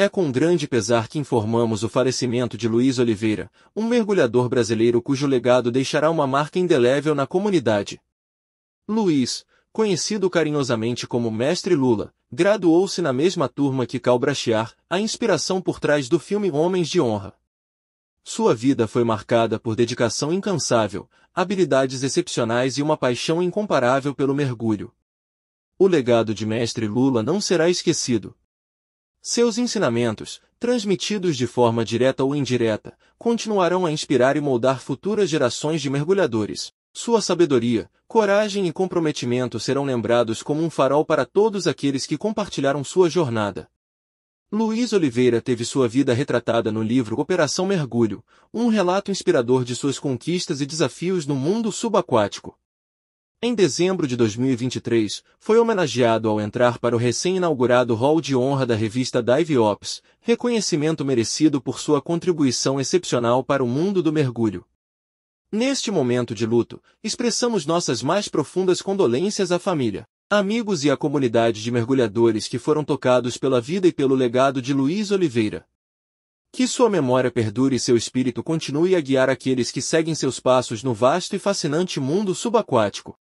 É com grande pesar que informamos o falecimento de Luiz Oliveira, um mergulhador brasileiro cujo legado deixará uma marca indelével na comunidade. Luiz, conhecido carinhosamente como Mestre Lula, graduou-se na mesma turma que Cal Brachiar, a inspiração por trás do filme Homens de Honra. Sua vida foi marcada por dedicação incansável, habilidades excepcionais e uma paixão incomparável pelo mergulho. O legado de Mestre Lula não será esquecido, seus ensinamentos, transmitidos de forma direta ou indireta, continuarão a inspirar e moldar futuras gerações de mergulhadores. Sua sabedoria, coragem e comprometimento serão lembrados como um farol para todos aqueles que compartilharam sua jornada. Luiz Oliveira teve sua vida retratada no livro Operação Mergulho, um relato inspirador de suas conquistas e desafios no mundo subaquático. Em dezembro de 2023, foi homenageado ao entrar para o recém-inaugurado Hall de Honra da revista Dive Ops, reconhecimento merecido por sua contribuição excepcional para o mundo do mergulho. Neste momento de luto, expressamos nossas mais profundas condolências à família, amigos e à comunidade de mergulhadores que foram tocados pela vida e pelo legado de Luiz Oliveira. Que sua memória perdure e seu espírito continue a guiar aqueles que seguem seus passos no vasto e fascinante mundo subaquático.